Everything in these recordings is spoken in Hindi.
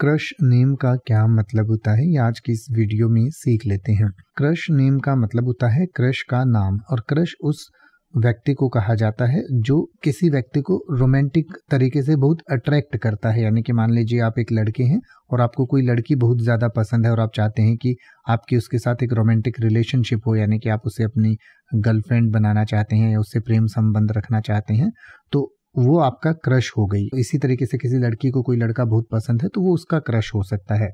क्रश नेम का क्या मतलब होता है ये आज की इस वीडियो में सीख लेते हैं क्रश नेम का मतलब होता है क्रश का नाम और क्रश उस व्यक्ति को कहा जाता है जो किसी व्यक्ति को रोमांटिक तरीके से बहुत अट्रैक्ट करता है यानी कि मान लीजिए आप एक लड़के हैं और आपको कोई लड़की बहुत ज़्यादा पसंद है और आप चाहते हैं कि आपकी उसके साथ एक रोमांटिक रिलेशनशिप हो यानी कि आप उसे अपनी गर्लफ्रेंड बनाना चाहते हैं या उससे प्रेम संबंध रखना चाहते हैं तो वो आपका क्रश हो गई इसी तरीके से किसी लड़की को कोई लड़का बहुत पसंद है तो वो उसका क्रश हो सकता है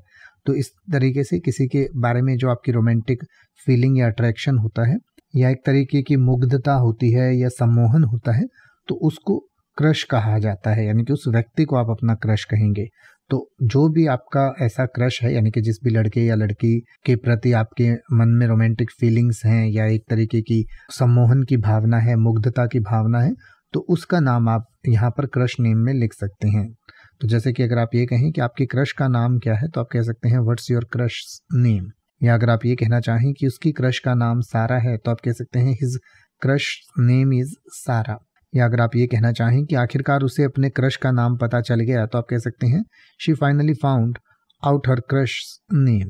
तो इस तरीके से किसी के बारे में जो आपकी रोमांटिक फीलिंग या अट्रैक्शन होता है या एक तरीके की मुग्धता होती है या सम्मोहन होता है तो उसको क्रश कहा जाता है यानी कि उस व्यक्ति को आप अपना क्रश कहेंगे तो जो भी आपका ऐसा क्रश है यानी कि जिस भी लड़के या लड़की के प्रति आपके मन में रोमांटिक फीलिंग्स हैं या एक तरीके की सम्मोहन की भावना है मुग्धता की भावना है तो उसका नाम आप यहाँ पर क्रश नेम में लिख सकते हैं तो जैसे कि अगर आप ये कहें कि आपके क्रश का नाम क्या है तो आप कह सकते हैं व्हाट्स योर क्रश नेम या अगर आप ये कहना चाहें कि उसकी क्रश का नाम सारा है तो आप कह सकते हैं हिज क्रश नेम इज सारा या अगर आप ये कहना चाहें कि आखिरकार उसे अपने क्रश का नाम पता चल गया तो आप कह सकते हैं she finally found out her crush name